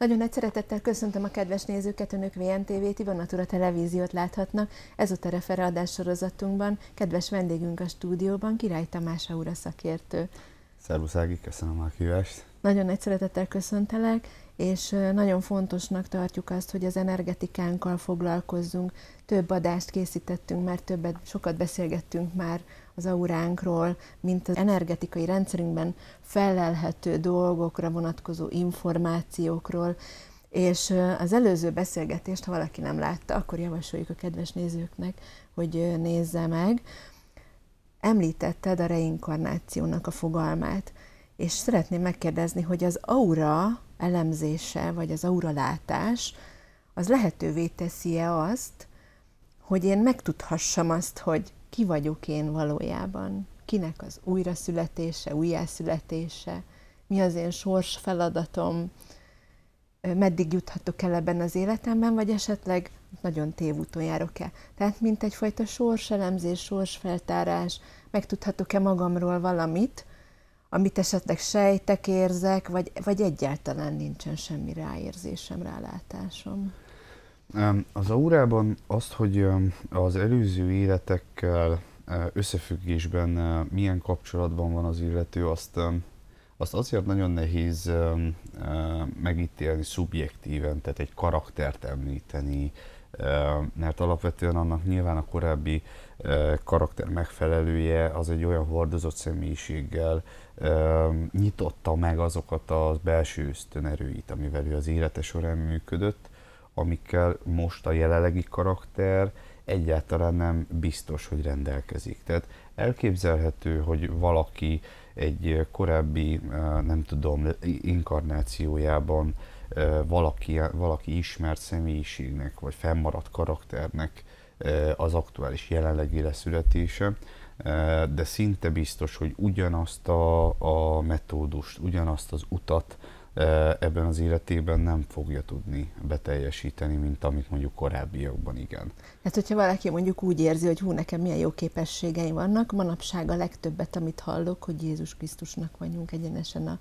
Nagyon nagy szeretettel köszöntöm a kedves nézőket, Önök VNTV t Natura televíziót láthatnak. Ez a Terefere sorozatunkban kedves vendégünk a stúdióban, Király Tamás Aura szakértő. Szervusz Ági, köszönöm a kívást. Nagyon nagy szeretettel köszöntelek, és nagyon fontosnak tartjuk azt, hogy az energetikánkkal foglalkozzunk. Több adást készítettünk mert többet, sokat beszélgettünk már az auránkról, mint az energetikai rendszerünkben felelhető dolgokra vonatkozó információkról, és az előző beszélgetést, ha valaki nem látta, akkor javasoljuk a kedves nézőknek, hogy nézze meg. Említetted a reinkarnációnak a fogalmát, és szeretném megkérdezni, hogy az aura elemzése, vagy az aura látás, az lehetővé teszi-e azt, hogy én megtudhassam azt, hogy ki vagyok én valójában, kinek az újraszületése, újjászületése, mi az én sors feladatom, meddig juthatok el ebben az életemben, vagy esetleg nagyon tévúton járok-e. Tehát mint egyfajta sorselemzés, sorsfeltárás, megtudhatok-e magamról valamit, amit esetleg sejtek, érzek, vagy, vagy egyáltalán nincsen semmi ráérzésem, rálátásom? Az aurában azt, hogy az előző életekkel e, összefüggésben e, milyen kapcsolatban van az illető, azt, azt azért nagyon nehéz e, megítélni szubjektíven, tehát egy karaktert említeni, mert alapvetően annak nyilván a korábbi karakter megfelelője az egy olyan hordozott személyiséggel nyitotta meg azokat az belső ösztönerőit, amivel ő az élete során működött, amikkel most a jelenlegi karakter egyáltalán nem biztos, hogy rendelkezik. Tehát elképzelhető, hogy valaki egy korábbi, nem tudom, inkarnációjában valaki, valaki ismert személyiségnek, vagy fennmaradt karakternek Eh, az aktuális jelenlegi születése, eh, de szinte biztos, hogy ugyanazt a, a metódust, ugyanazt az utat eh, ebben az életében nem fogja tudni beteljesíteni, mint amit mondjuk korábbiakban igen. Tehát, hogyha valaki mondjuk úgy érzi, hogy hú, nekem milyen jó képességeim vannak, manapság a legtöbbet, amit hallok, hogy Jézus Krisztusnak vagyunk egyenesen a,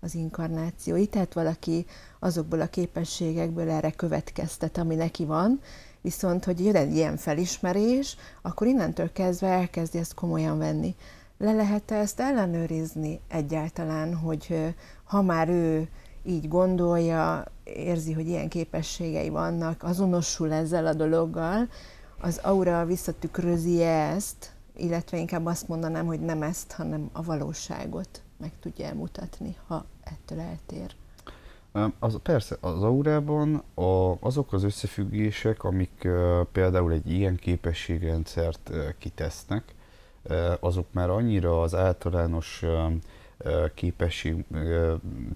az inkarnációi, tehát valaki azokból a képességekből erre következtet, ami neki van, Viszont, hogy jön egy ilyen felismerés, akkor innentől kezdve elkezdi ezt komolyan venni. Le lehet -e ezt ellenőrizni egyáltalán, hogy ha már ő így gondolja, érzi, hogy ilyen képességei vannak, azonosul ezzel a dologgal, az aura visszatükrözi -e ezt, illetve inkább azt mondanám, hogy nem ezt, hanem a valóságot meg tudja elmutatni, ha ettől eltér. Az, persze, az aurában a, azok az összefüggések, amik például egy ilyen képességrendszert kitesznek, azok már annyira az általános uh, képesség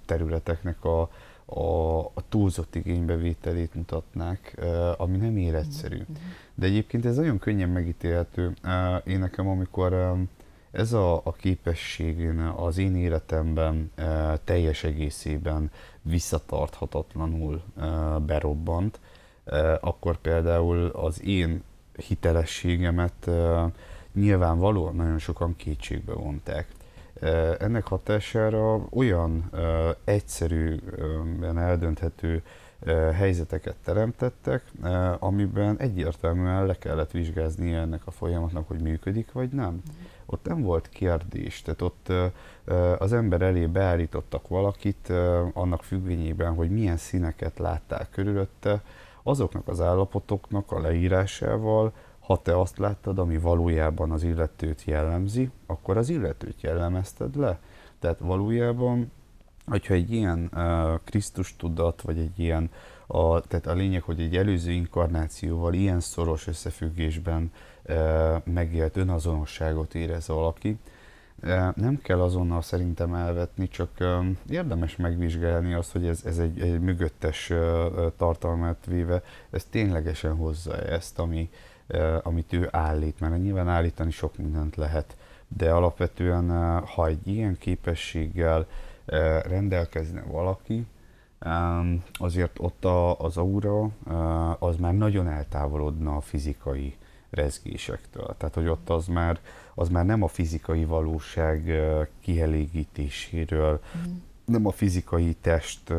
területeknek a, a, a túlzott igénybevételét mutatnák, ami nem életszerű. Mhm. Mhm. De egyébként ez nagyon könnyen megítélhető. én nekem, amikor ez a, a képesség az én életemben teljes egészében visszatarthatatlanul berobbant, akkor például az én hitelességemet nyilvánvalóan nagyon sokan kétségbe vonták. Ennek hatására olyan egyszerűen eldönthető helyzeteket teremtettek, amiben egyértelműen le kellett vizsgázni ennek a folyamatnak, hogy működik vagy nem. Mm ott nem volt kérdés, tehát ott az ember elé beállítottak valakit annak függvényében, hogy milyen színeket láttál körülötte, azoknak az állapotoknak a leírásával, ha te azt láttad, ami valójában az illetőt jellemzi, akkor az illetőt jellemezted le. Tehát valójában, hogyha egy ilyen uh, Krisztus tudat, vagy egy ilyen, a, tehát a lényeg, hogy egy előző inkarnációval ilyen szoros összefüggésben uh, megélt önazonosságot érez valaki. Nem kell azonnal szerintem elvetni, csak érdemes megvizsgálni azt, hogy ez, ez egy, egy mögöttes tartalmát véve, ez ténylegesen hozza ezt, ami, amit ő állít, mert nyilván állítani sok mindent lehet, de alapvetően, ha egy ilyen képességgel rendelkezne valaki, azért ott az aura az már nagyon eltávolodna a fizikai rezgésektől. Tehát, hogy ott az már, az már nem a fizikai valóság kielégítéséről, mm. nem a fizikai test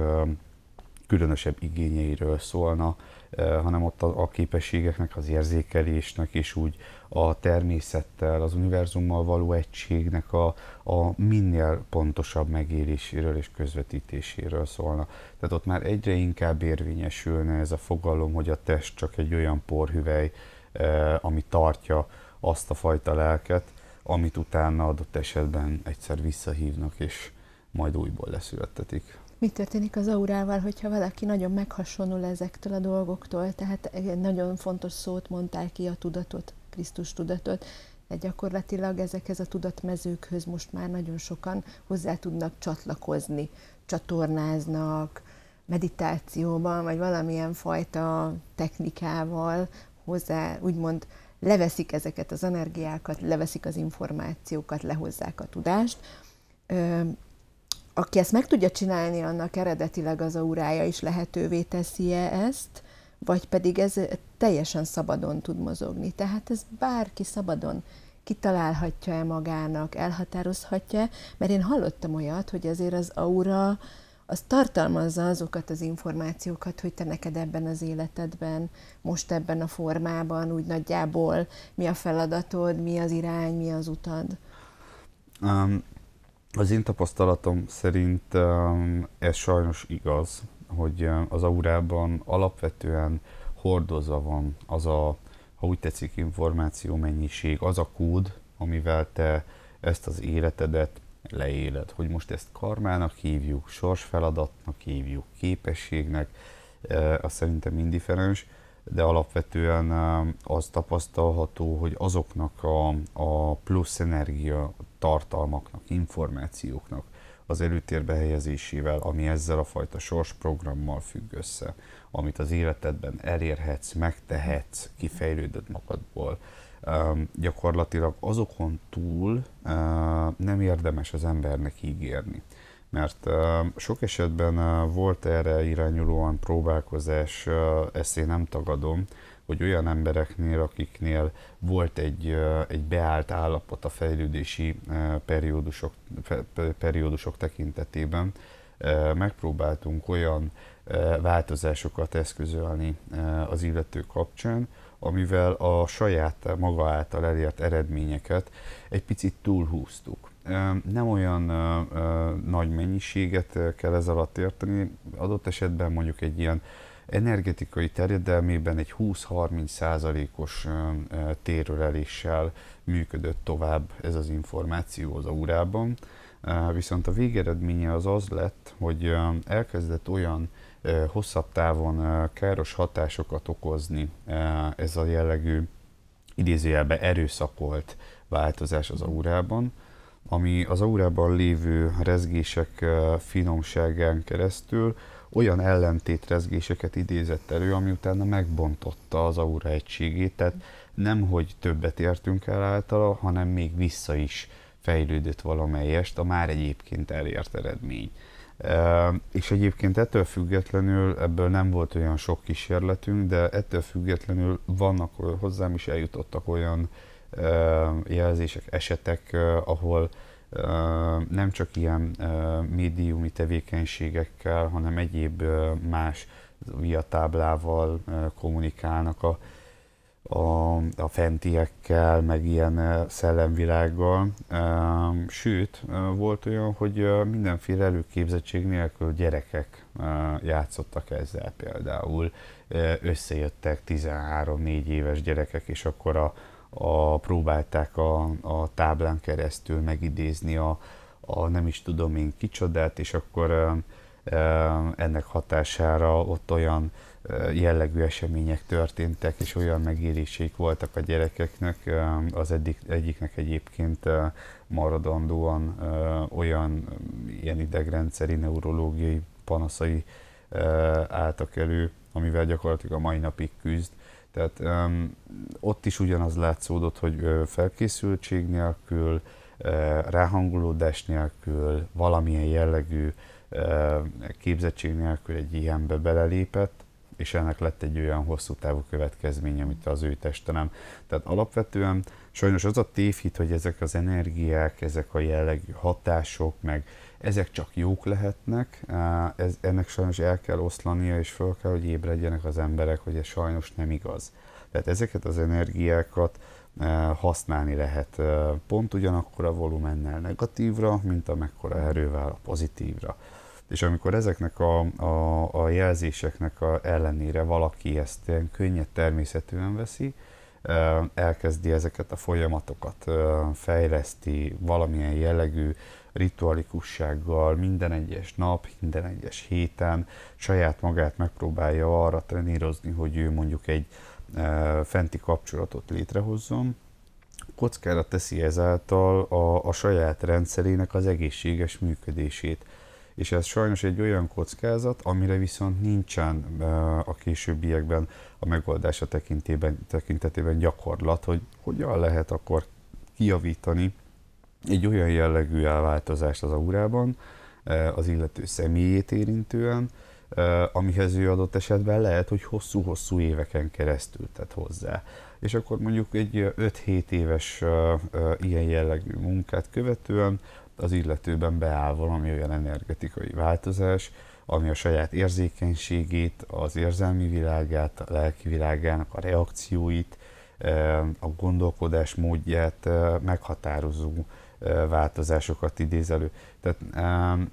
különösebb igényeiről szólna, hanem ott a képességeknek, az érzékelésnek, és úgy a természettel, az univerzummal való egységnek a, a minél pontosabb megéléséről és közvetítéséről szólna. Tehát ott már egyre inkább érvényesülne ez a fogalom, hogy a test csak egy olyan porhüvely, Eh, ami tartja azt a fajta lelket, amit utána adott esetben egyszer visszahívnak, és majd újból leszülettetik. Mi történik az aurával, hogyha valaki nagyon meghasonul ezektől a dolgoktól? Tehát egy nagyon fontos szót mondtál ki, a tudatot, Krisztus tudatot. De gyakorlatilag ezekhez a tudatmezőkhöz most már nagyon sokan hozzá tudnak csatlakozni, csatornáznak, meditációban, vagy valamilyen fajta technikával, hozzá, úgymond leveszik ezeket az energiákat, leveszik az információkat, lehozzák a tudást. Aki ezt meg tudja csinálni, annak eredetileg az aurája is lehetővé teszi -e ezt, vagy pedig ez teljesen szabadon tud mozogni. Tehát ez bárki szabadon kitalálhatja-e magának, elhatározhatja, mert én hallottam olyat, hogy azért az aura az tartalmazza azokat az információkat, hogy te neked ebben az életedben, most ebben a formában, úgy nagyjából mi a feladatod, mi az irány, mi az utad? Um, az én tapasztalatom szerint um, ez sajnos igaz, hogy um, az aurában alapvetően hordozva van az a, ha úgy tetszik, információ mennyiség, az a kód, amivel te ezt az életedet leéled, hogy most ezt karmának hívjuk, sorsfeladatnak hívjuk, képességnek, az szerintem indiferens, de alapvetően az tapasztalható, hogy azoknak a, a plusz energia tartalmaknak, információknak az előtérbe helyezésével, ami ezzel a fajta sorsprogrammal függ össze, amit az életedben elérhetsz, megtehetsz, kifejlődöd magadból, gyakorlatilag azokon túl nem érdemes az embernek ígérni. Mert sok esetben volt erre irányulóan próbálkozás, ezt én nem tagadom, hogy olyan embereknél, akiknél volt egy, egy beállt állapot a fejlődési periódusok, periódusok tekintetében, megpróbáltunk olyan változásokat eszközölni az illető kapcsán, amivel a saját maga által elért eredményeket egy picit túlhúztuk. Nem olyan nagy mennyiséget kell ez alatt érteni, adott esetben mondjuk egy ilyen energetikai terjedelmében egy 20-30 százalékos téröleléssel működött tovább ez az információ az órában. Viszont a végeredménye az az lett, hogy elkezdett olyan hosszabb távon káros hatásokat okozni ez a jellegű idézőjelben erőszakolt változás az aurában, ami az aurában lévő rezgések finomságán keresztül olyan ellentét rezgéseket idézett elő, ami utána megbontotta az aura egységét, tehát nem hogy többet értünk el általa, hanem még vissza is fejlődött valamelyest a már egyébként elért eredmény. És egyébként ettől függetlenül ebből nem volt olyan sok kísérletünk, de ettől függetlenül vannak hozzám is eljutottak olyan jelzések, esetek, ahol nem csak ilyen médiumi tevékenységekkel, hanem egyéb más via táblával kommunikálnak a a, a fentiekkel, meg ilyen szellemvilággal. Sőt, volt olyan, hogy mindenféle előképzettség nélkül gyerekek játszottak ezzel például. Összejöttek 13-4 éves gyerekek, és akkor a, a, próbálták a, a táblán keresztül megidézni a, a nem is tudom én kicsodát, és akkor ennek hatására ott olyan jellegű események történtek, és olyan megéréseik voltak a gyerekeknek, az eddig, egyiknek egyébként maradandóan olyan ilyen idegrendszeri, neurológiai panaszai álltak elő, amivel gyakorlatilag a mai napig küzd. Tehát ott is ugyanaz látszódott, hogy felkészültség nélkül, ráhangulódás nélkül, valamilyen jellegű képzettség nélkül egy ilyenbe belelépett, és ennek lett egy olyan hosszú távú következménye, amit az ő teste nem. Tehát alapvetően sajnos az a tévhit, hogy ezek az energiák, ezek a jellegű hatások, meg ezek csak jók lehetnek, eh, ez, ennek sajnos el kell oszlania, és föl kell, hogy ébredjenek az emberek, hogy ez sajnos nem igaz. Tehát ezeket az energiákat eh, használni lehet eh, pont ugyanakkor a volumennel negatívra, mint amekkora erővel a pozitívra. És amikor ezeknek a, a, a jelzéseknek a ellenére valaki ezt ilyen könnyed természetűen veszi, elkezdi ezeket a folyamatokat, fejleszti valamilyen jellegű ritualikussággal minden egyes nap, minden egyes héten, saját magát megpróbálja arra trenírozni, hogy ő mondjuk egy fenti kapcsolatot létrehozzon, kockára teszi ezáltal a, a saját rendszerének az egészséges működését és ez sajnos egy olyan kockázat, amire viszont nincsen a későbbiekben a megoldása tekintében, tekintetében gyakorlat, hogy hogyan lehet akkor kijavítani egy olyan jellegű elváltozást az aurában, az illető személyét érintően, amihez ő adott esetben lehet, hogy hosszú-hosszú éveken keresztül tett hozzá. És akkor mondjuk egy 5-7 éves ilyen jellegű munkát követően az illetőben beáll valami olyan energetikai változás, ami a saját érzékenységét, az érzelmi világát, a lelki világának a reakcióit, a gondolkodás módját meghatározó változásokat idéz elő. Tehát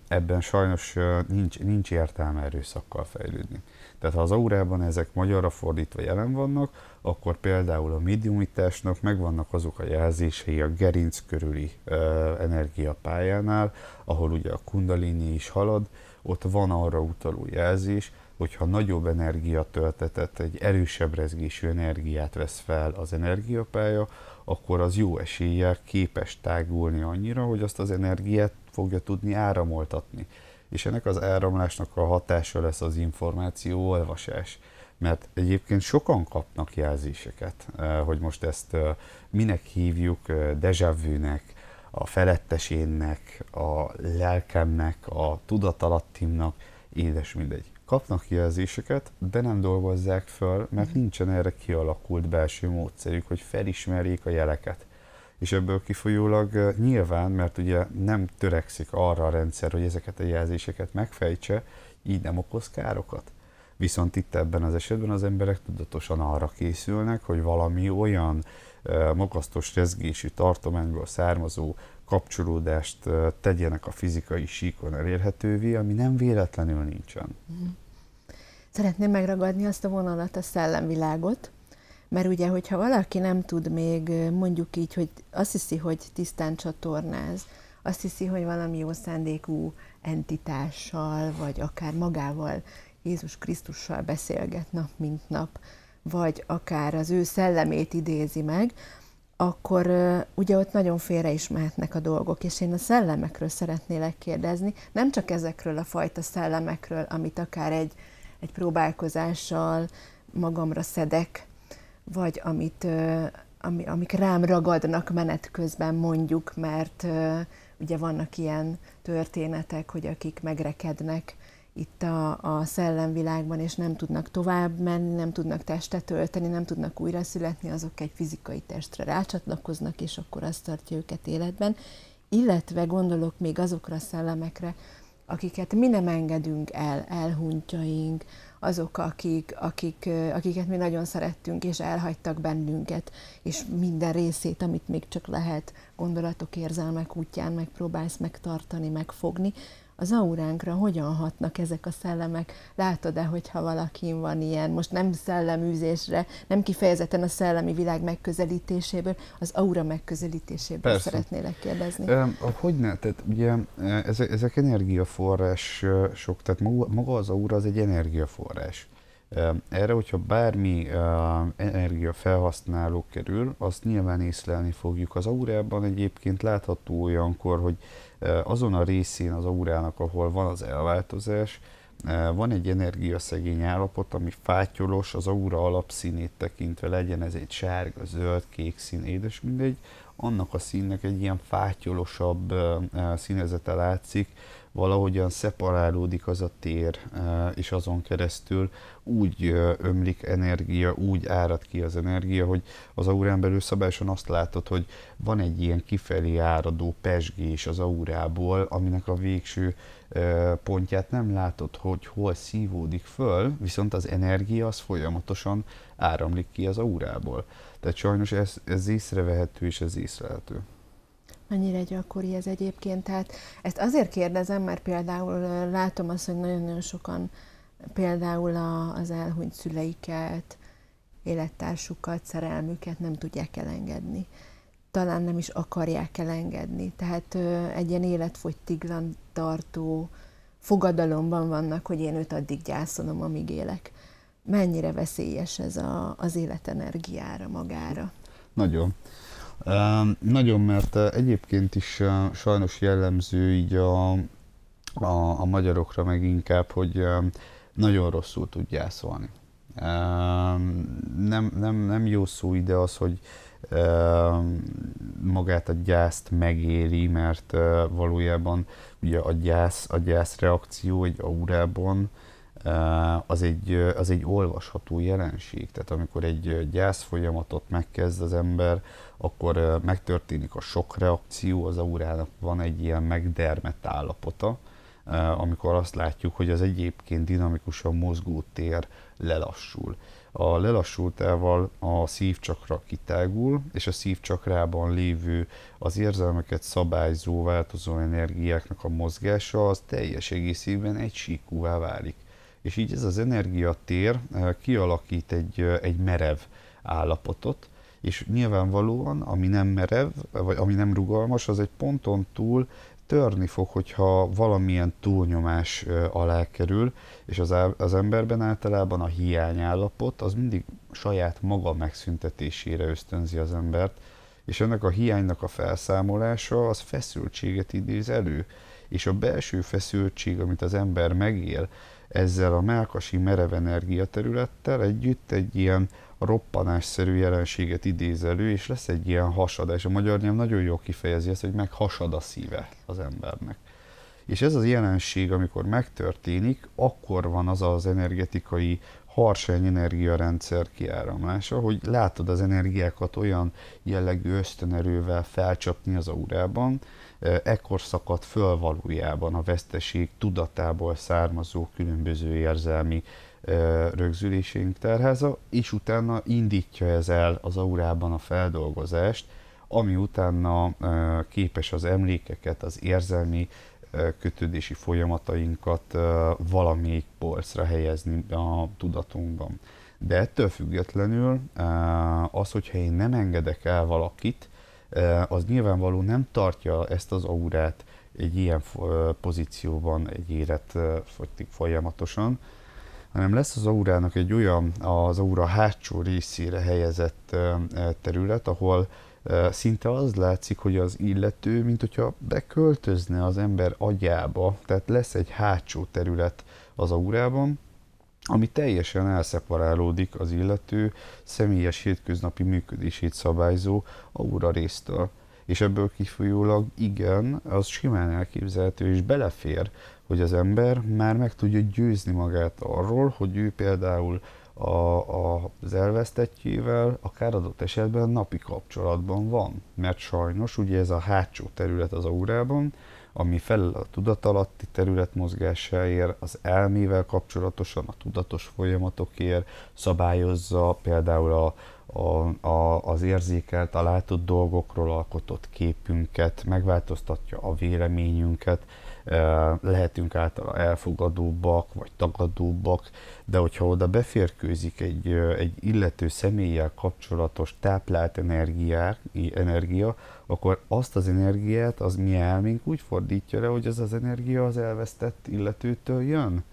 ebben sajnos nincs, nincs értelme erőszakkal fejlődni. Tehát ha az aurában ezek magyarra fordítva jelen vannak, akkor például a médiumításnak megvannak azok a jelzései a gerinc körüli ö, energiapályánál, ahol ugye a kundalini is halad, ott van arra utaló jelzés, hogyha nagyobb energiatöltetet, egy erősebb rezgésű energiát vesz fel az energiapálya, akkor az jó eséllyel képes tágulni annyira, hogy azt az energiát fogja tudni áramoltatni és ennek az áramlásnak a hatása lesz az információ olvasás. Mert egyébként sokan kapnak jelzéseket, eh, hogy most ezt eh, minek hívjuk, eh, dejavűnek, a felettesénnek, a lelkemnek, a tudatalattimnak, édes mindegy. Kapnak jelzéseket, de nem dolgozzák föl, mert mhm. nincsen erre kialakult belső módszerük, hogy felismerjék a jeleket és ebből kifolyólag eh, nyilván, mert ugye nem törekszik arra a rendszer, hogy ezeket a jelzéseket megfejtse, így nem okoz károkat. Viszont itt ebben az esetben az emberek tudatosan arra készülnek, hogy valami olyan eh, magasztos rezgésű tartományból származó kapcsolódást eh, tegyenek a fizikai síkon elérhetővé, ami nem véletlenül nincsen. Mm-hmm. Szeretném megragadni azt a vonalat, a szellemvilágot, mert ugye, hogyha valaki nem tud még, mondjuk így, hogy azt hiszi, hogy tisztán csatornáz, azt hiszi, hogy valami jó szándékú entitással, vagy akár magával, Jézus Krisztussal beszélget nap, mint nap, vagy akár az ő szellemét idézi meg, akkor ugye ott nagyon félre is mehetnek a dolgok, és én a szellemekről szeretnélek kérdezni, nem csak ezekről a fajta szellemekről, amit akár egy, egy próbálkozással magamra szedek, vagy amit, ami, amik rám ragadnak menet közben mondjuk, mert ugye vannak ilyen történetek, hogy akik megrekednek itt a, a szellemvilágban, és nem tudnak tovább menni, nem tudnak testet tölteni, nem tudnak újra születni, azok egy fizikai testre rácsatlakoznak, és akkor azt tartja őket életben. Illetve gondolok még azokra a szellemekre, akiket mi nem engedünk el, elhuntjaink, azok, akik, akik, akiket mi nagyon szerettünk, és elhagytak bennünket, és minden részét, amit még csak lehet, gondolatok, érzelmek útján megpróbálsz megtartani, megfogni, az auránkra hogyan hatnak ezek a szellemek? Látod-e, hogyha valakin van ilyen, most nem szelleműzésre, nem kifejezetten a szellemi világ megközelítéséből, az aura megközelítéséből Persze. szeretnélek kérdezni. hogy ne? Tehát ugye ezek, ezek energiaforrások, tehát maga, maga az aura az egy energiaforrás. Erre, hogyha bármi energiafelhasználó kerül, azt nyilván észlelni fogjuk. Az aurában egyébként látható olyankor, hogy azon a részén az aurának, ahol van az elváltozás, van egy energiaszegény állapot, ami fátyolos, az aura alapszínét tekintve legyen ez egy sárga, zöld, kék szín, édes mindegy, annak a színnek egy ilyen fátyolosabb színezete látszik, valahogyan szeparálódik az a tér, és azon keresztül úgy ömlik energia, úgy árad ki az energia, hogy az aurán belül szabályosan azt látod, hogy van egy ilyen kifelé áradó pesgés az aurából, aminek a végső pontját nem látod, hogy hol szívódik föl, viszont az energia az folyamatosan áramlik ki az aurából. Tehát sajnos ez, ez észrevehető és ez észrevehető. Mennyire gyakori ez egyébként? Tehát ezt azért kérdezem, mert például látom azt, hogy nagyon-nagyon sokan például a, az elhunyt szüleiket, élettársukat, szerelmüket nem tudják elengedni. Talán nem is akarják elengedni. Tehát ö, egy ilyen életfogytiglan tartó fogadalomban vannak, hogy én őt addig gyászolom, amíg élek mennyire veszélyes ez a, az életenergiára, magára. Nagyon. Nagyon, mert eh, egyébként is eh, sajnos jellemző így a, a, a magyarokra meg inkább, hogy eh, nagyon rosszul tud gyászolni. Nem, nem, nem jó szó ide az, hogy magát a gyászt megéri, mert valójában ugye a gyász, a gyász reakció egy aurában az egy, az egy olvasható jelenség. Tehát amikor egy gyász folyamatot megkezd az ember, akkor megtörténik a sok reakció, az aurának van egy ilyen megdermett állapota, amikor azt látjuk, hogy az egyébként dinamikusan mozgó tér lelassul. A lelassultával a szívcsakra kitágul, és a szívcsakrában lévő az érzelmeket szabályzó változó energiáknak a mozgása az teljes egészében egysíkúvá válik és így ez az energiatér kialakít egy, egy merev állapotot, és nyilvánvalóan, ami nem merev, vagy ami nem rugalmas, az egy ponton túl törni fog, hogyha valamilyen túlnyomás alá kerül, és az, az emberben általában a hiányállapot az mindig saját maga megszüntetésére ösztönzi az embert, és ennek a hiánynak a felszámolása az feszültséget idéz elő, és a belső feszültség, amit az ember megél, ezzel a melkasi merev energiaterülettel együtt egy ilyen roppanásszerű jelenséget idéz elő, és lesz egy ilyen hasadás. A magyar nyelv nagyon jól kifejezi ezt, hogy meghasad a szíve az embernek. És ez az jelenség, amikor megtörténik, akkor van az az energetikai harsány energiarendszer kiáramlása, hogy látod az energiákat olyan jellegű ösztönerővel felcsapni az aurában, ekkor szakadt föl valójában a veszteség tudatából származó különböző érzelmi rögzülésénk terháza, és utána indítja ez el az aurában a feldolgozást, ami utána képes az emlékeket, az érzelmi kötődési folyamatainkat valamelyik polcra helyezni a tudatunkban. De ettől függetlenül az, hogyha én nem engedek el valakit, az nyilvánvaló nem tartja ezt az aurát egy ilyen pozícióban egy élet folyamatosan, hanem lesz az aurának egy olyan, az aura hátsó részére helyezett terület, ahol szinte az látszik, hogy az illető, mint hogyha beköltözne az ember agyába, tehát lesz egy hátsó terület az aurában, ami teljesen elszeparálódik az illető személyes hétköznapi működését szabályzó aura résztől. És ebből kifolyólag igen, az simán elképzelhető és belefér, hogy az ember már meg tudja győzni magát arról, hogy ő például a, a, az elvesztettjével akár adott esetben napi kapcsolatban van. Mert sajnos ugye ez a hátsó terület az aurában, ami felel a tudatalatti terület mozgásáért, az elmével kapcsolatosan a tudatos folyamatokért szabályozza például a, a, a, az érzékelt, a látott dolgokról alkotott képünket, megváltoztatja a véleményünket, lehetünk által elfogadóbbak, vagy tagadóbbak, de hogyha oda beférkőzik egy, egy illető személlyel kapcsolatos táplált energiá, energia, akkor azt az energiát az mi elménk úgy fordítja le, hogy az az energia az elvesztett illetőtől jön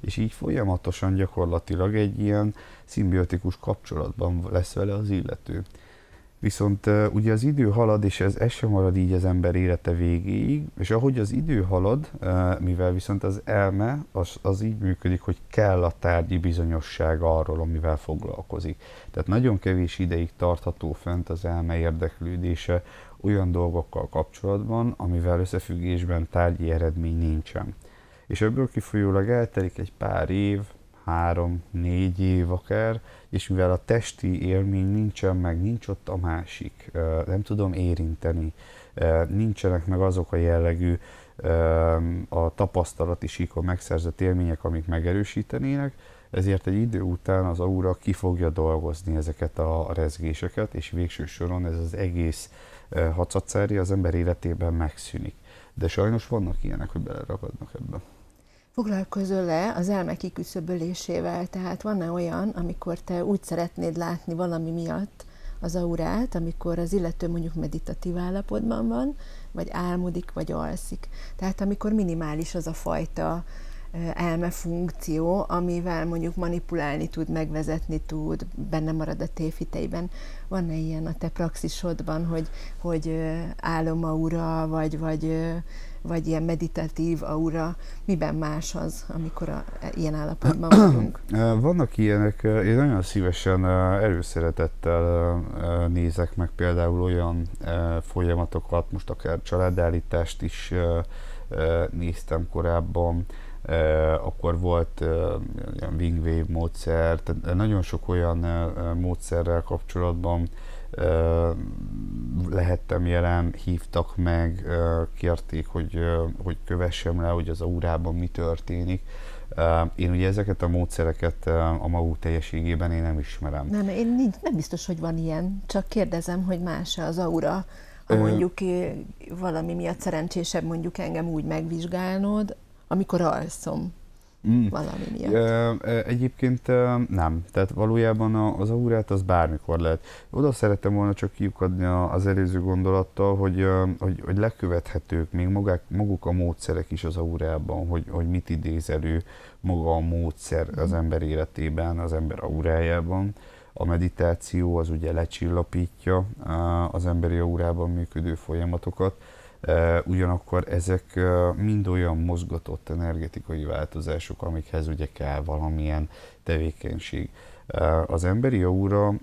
és így folyamatosan gyakorlatilag egy ilyen szimbiotikus kapcsolatban lesz vele az illető. Viszont ugye az idő halad, és ez, ez sem marad így az ember élete végéig, és ahogy az idő halad, mivel viszont az elme az, az így működik, hogy kell a tárgyi bizonyosság arról, amivel foglalkozik. Tehát nagyon kevés ideig tartható fent az elme érdeklődése olyan dolgokkal kapcsolatban, amivel összefüggésben tárgyi eredmény nincsen. És ebből kifolyólag eltelik egy pár év, három, négy év akár, és mivel a testi élmény nincsen meg, nincs ott a másik, nem tudom érinteni, nincsenek meg azok a jellegű a tapasztalati síkon megszerzett élmények, amik megerősítenének, ezért egy idő után az aura ki fogja dolgozni ezeket a rezgéseket, és végső soron ez az egész hacacári az ember életében megszűnik. De sajnos vannak ilyenek, hogy beleragadnak ebben. Foglalkozol le az elme kiküszöbölésével, tehát van-e olyan, amikor te úgy szeretnéd látni valami miatt az aurát, amikor az illető mondjuk meditatív állapotban van, vagy álmodik, vagy alszik. Tehát amikor minimális az a fajta elme funkció, amivel mondjuk manipulálni tud, megvezetni tud, benne marad a téfiteiben. Van-e ilyen a te praxisodban, hogy, hogy álomaura, vagy, vagy vagy ilyen meditatív aura, miben más az, amikor a, e, ilyen állapotban vagyunk? Vannak ilyenek, én nagyon szívesen erőszeretettel nézek meg például olyan folyamatokat, most akár családállítást is néztem korábban, akkor volt wing wingwave módszer, tehát nagyon sok olyan módszerrel kapcsolatban, lehettem jelen, hívtak meg, kérték, hogy, hogy kövessem le, hogy az órában mi történik. Én ugye ezeket a módszereket a magú teljeségében én nem ismerem. Nem, én nincs, nem biztos, hogy van ilyen, csak kérdezem, hogy más -e az aura, ha mondjuk valami miatt szerencsésebb mondjuk engem úgy megvizsgálnod, amikor alszom. Mm. valami miatt. E, egyébként nem. Tehát valójában az aurát az bármikor lehet. Oda szerettem volna csak kiukadni az előző gondolattal, hogy, hogy, hogy lekövethetők még magák, maguk a módszerek is az aurában, hogy, hogy mit idéz elő maga a módszer az mm-hmm. ember életében, az ember aurájában. A meditáció az ugye lecsillapítja az emberi aurában működő folyamatokat, Ugyanakkor ezek mind olyan mozgatott energetikai változások, amikhez ugye kell valamilyen tevékenység. Az emberi óra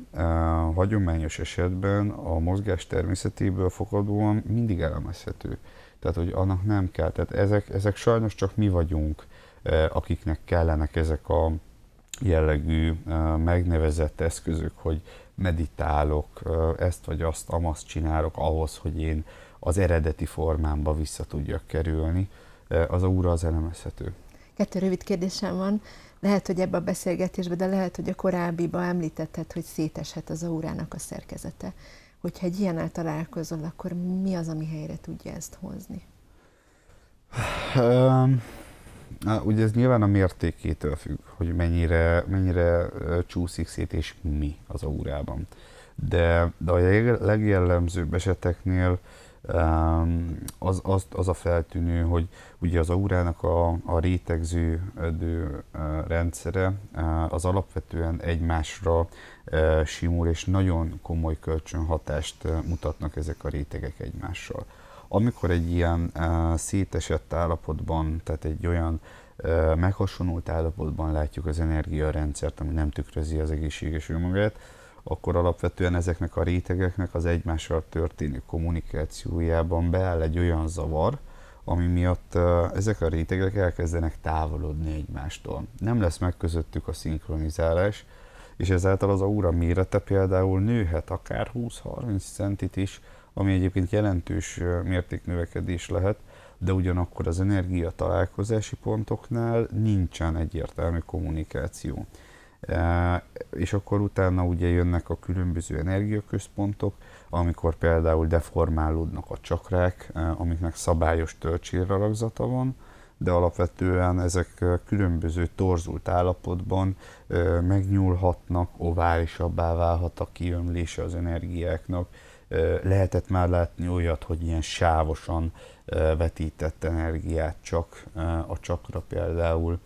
hagyományos esetben a mozgás természetéből fakadóan mindig elemezhető. Tehát, hogy annak nem kell. Tehát ezek, ezek sajnos csak mi vagyunk, akiknek kellenek ezek a jellegű megnevezett eszközök, hogy meditálok, ezt vagy azt, amaszt csinálok ahhoz, hogy én az eredeti formámba vissza tudjak kerülni, az úra az elemezhető. Kettő rövid kérdésem van. Lehet, hogy ebbe a beszélgetésbe, de lehet, hogy a korábbiba említetted, hogy széteshet az aurának a szerkezete. Hogyha egy ilyen találkozol, akkor mi az, ami helyre tudja ezt hozni? Um, ugye ez nyilván a mértékétől függ, hogy mennyire, mennyire csúszik szét és mi az aurában. De, de a legjellemzőbb eseteknél az, az, az a feltűnő, hogy ugye az aurának a, a rétegződő rendszere az alapvetően egymásra simul, és nagyon komoly kölcsönhatást mutatnak ezek a rétegek egymással. Amikor egy ilyen szétesett állapotban, tehát egy olyan meghasonult állapotban látjuk az energiarendszert, ami nem tükrözi az egészséges önmagát, akkor alapvetően ezeknek a rétegeknek az egymással történő kommunikációjában beáll egy olyan zavar, ami miatt ezek a rétegek elkezdenek távolodni egymástól. Nem lesz meg közöttük a szinkronizálás, és ezáltal az aura mérete például nőhet akár 20-30 centit is, ami egyébként jelentős mértéknövekedés lehet, de ugyanakkor az energia találkozási pontoknál nincsen egyértelmű kommunikáció és akkor utána ugye jönnek a különböző energiaközpontok, amikor például deformálódnak a csakrák, amiknek szabályos töltsérralakzata van, de alapvetően ezek különböző torzult állapotban megnyúlhatnak, oválisabbá válhat a kiömlése az energiáknak. Lehetett már látni olyat, hogy ilyen sávosan vetített energiát csak a csakra például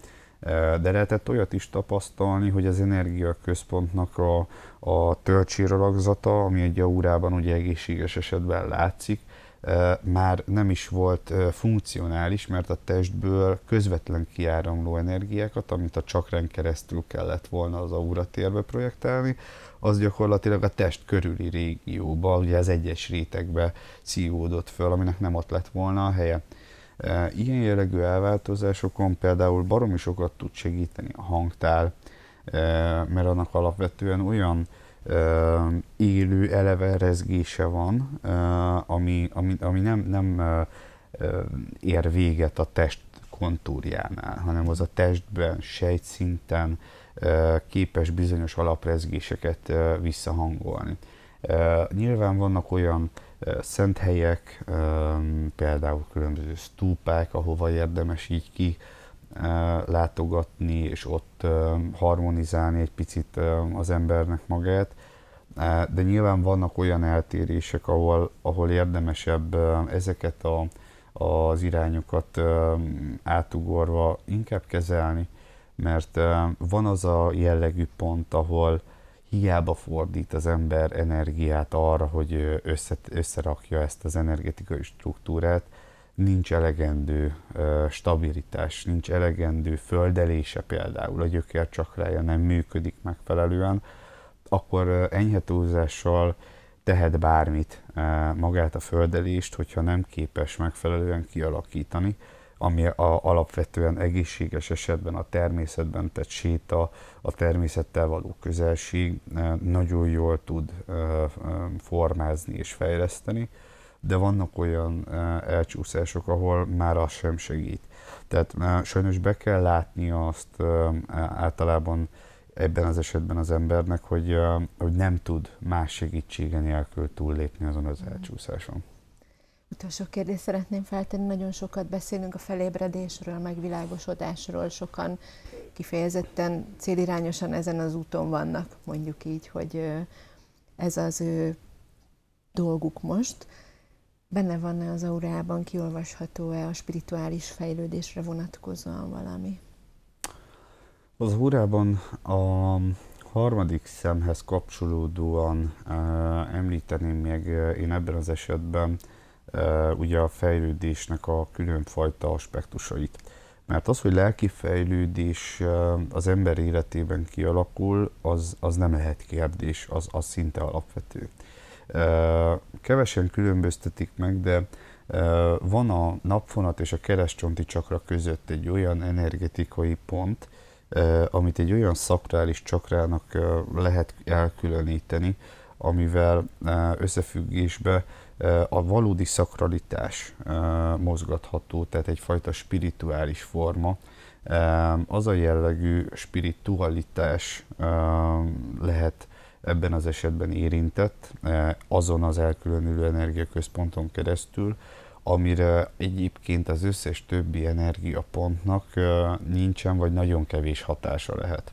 de lehetett olyat is tapasztalni, hogy az energiaközpontnak a, a töltséralakzata, ami egy aurában ugye egészséges esetben látszik, már nem is volt funkcionális, mert a testből közvetlen kiáramló energiákat, amit a csakrán keresztül kellett volna az aura térbe projektálni, az gyakorlatilag a test körüli régióba, ugye az egyes rétegbe szívódott föl, aminek nem ott lett volna a helye. Ilyen jellegű elváltozásokon például baromi sokat tud segíteni a hangtál, mert annak alapvetően olyan élő eleve rezgése van, ami, ami, ami nem, nem ér véget a test kontúrjánál, hanem az a testben, sejtszinten képes bizonyos alaprezgéseket visszahangolni. Nyilván vannak olyan szent helyek, például különböző stúpák, ahova érdemes így ki látogatni, és ott harmonizálni egy picit az embernek magát. De nyilván vannak olyan eltérések, ahol, ahol érdemesebb ezeket a, az irányokat átugorva inkább kezelni, mert van az a jellegű pont, ahol, hiába fordít az ember energiát arra, hogy összerakja ezt az energetikai struktúrát, nincs elegendő stabilitás, nincs elegendő földelése például, a gyökér csakrája nem működik megfelelően, akkor enyhe tehet bármit magát a földelést, hogyha nem képes megfelelően kialakítani, ami a, alapvetően egészséges esetben a természetben tett séta, a természettel való közelség eh, nagyon jól tud eh, eh, formázni és fejleszteni, de vannak olyan elcsúszások, ahol már az sem segít. Tehát sajnos be kell látni azt általában ebben az esetben az embernek, hogy, hogy nem tud más segítsége nélkül túllépni azon az mhm. elcsúszáson. Utolsó kérdést szeretném feltenni. Nagyon sokat beszélünk a felébredésről, megvilágosodásról. Sokan kifejezetten célirányosan ezen az úton vannak, mondjuk így, hogy ez az ő dolguk most. Benne van -e az aurában, kiolvasható-e a spirituális fejlődésre vonatkozóan valami? Az aurában a harmadik szemhez kapcsolódóan említeném még én ebben az esetben, ugye a fejlődésnek a különfajta aspektusait. Mert az, hogy lelki fejlődés az ember életében kialakul, az, az nem lehet kérdés, az, az szinte alapvető. Kevesen különböztetik meg, de van a napfonat és a kerescsonti csakra között egy olyan energetikai pont, amit egy olyan szakrális csakrának lehet elkülöníteni, amivel összefüggésbe a valódi szakralitás mozgatható, tehát egyfajta spirituális forma. Az a jellegű spiritualitás lehet ebben az esetben érintett, azon az elkülönülő energiaközponton keresztül, amire egyébként az összes többi energiapontnak nincsen vagy nagyon kevés hatása lehet.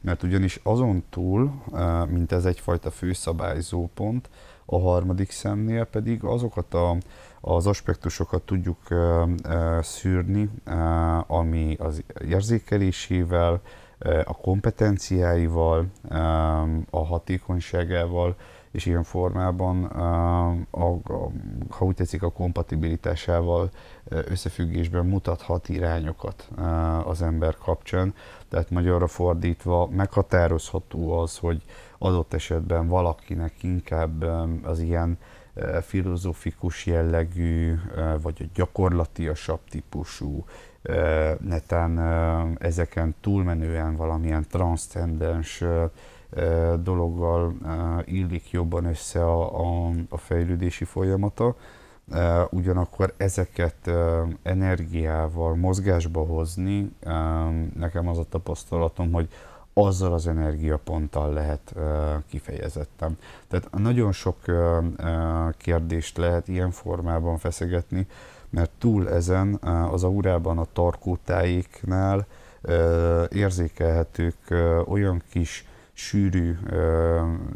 Mert ugyanis azon túl, mint ez egyfajta főszabályzó pont, a harmadik szemnél pedig azokat a, az aspektusokat tudjuk szűrni, ami az érzékelésével, a kompetenciáival, a hatékonyságával, és ilyen formában, a, a, ha úgy tetszik, a kompatibilitásával összefüggésben mutathat irányokat az ember kapcsán. Tehát magyarra fordítva meghatározható az, hogy adott esetben valakinek inkább az ilyen eh, filozófikus jellegű, eh, vagy a gyakorlatiasabb típusú, eh, netán ezeken túlmenően valamilyen transzcendens dologgal illik jobban össze a, a, a fejlődési folyamata. Ugyanakkor ezeket energiával mozgásba hozni, nekem az a tapasztalatom, hogy azzal az energiaponttal lehet kifejezettem. Tehát nagyon sok kérdést lehet ilyen formában feszegetni, mert túl ezen az aurában a tarkótáiknál érzékelhetők olyan kis sűrű,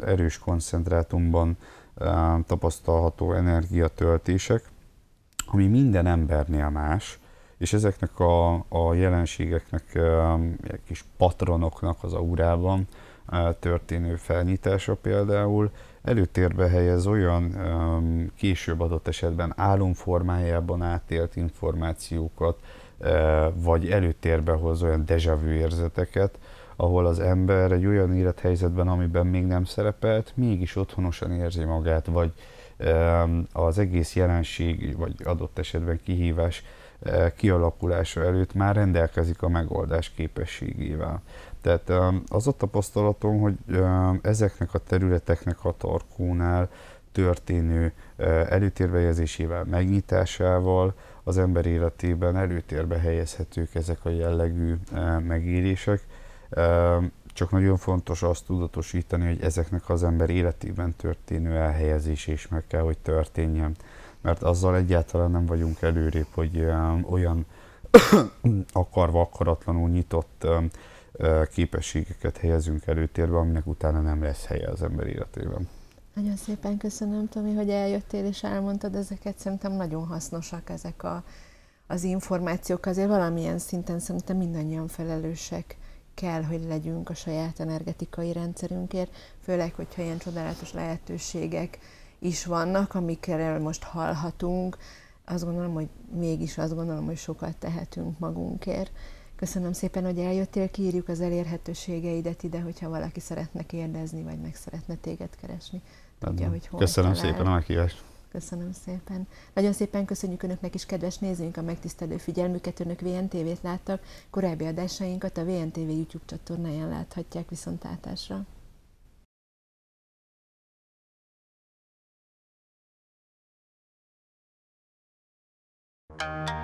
erős koncentrátumban tapasztalható energiatöltések, ami minden embernél más, és ezeknek a, a jelenségeknek, egy kis patronoknak az aurában történő felnyitása például előtérbe helyez olyan később adott esetben álomformájában átélt információkat, vagy előtérbe hoz olyan dejavű érzeteket, ahol az ember egy olyan élethelyzetben, amiben még nem szerepelt, mégis otthonosan érzi magát, vagy az egész jelenség, vagy adott esetben kihívás kialakulása előtt már rendelkezik a megoldás képességével. Tehát az a tapasztalatom, hogy ezeknek a területeknek a tarkónál történő előtérbe megnyitásával az ember életében előtérbe helyezhetők ezek a jellegű megérések. Csak nagyon fontos azt tudatosítani, hogy ezeknek az ember életében történő elhelyezése is meg kell, hogy történjen mert azzal egyáltalán nem vagyunk előrébb, hogy um, olyan akarva, akaratlanul nyitott um, uh, képességeket helyezünk előtérbe, aminek utána nem lesz helye az ember életében. Nagyon szépen köszönöm, Tomi, hogy eljöttél és elmondtad ezeket. Szerintem nagyon hasznosak ezek a, az információk. Azért valamilyen szinten szerintem mindannyian felelősek kell, hogy legyünk a saját energetikai rendszerünkért, főleg, hogyha ilyen csodálatos lehetőségek is vannak, amikről most hallhatunk, azt gondolom, hogy mégis azt gondolom, hogy sokat tehetünk magunkért. Köszönöm szépen, hogy eljöttél, kiírjuk az elérhetőségeidet ide, hogyha valaki szeretne kérdezni, vagy meg szeretne téged keresni. Tudja, hogy hol Köszönöm talál. szépen a meghívást. Köszönöm szépen. Nagyon szépen köszönjük Önöknek is, kedves nézőink, a megtisztelő figyelmüket. Önök VNTV-t láttak, korábbi adásainkat a VNTV YouTube csatornáján láthatják viszontlátásra. you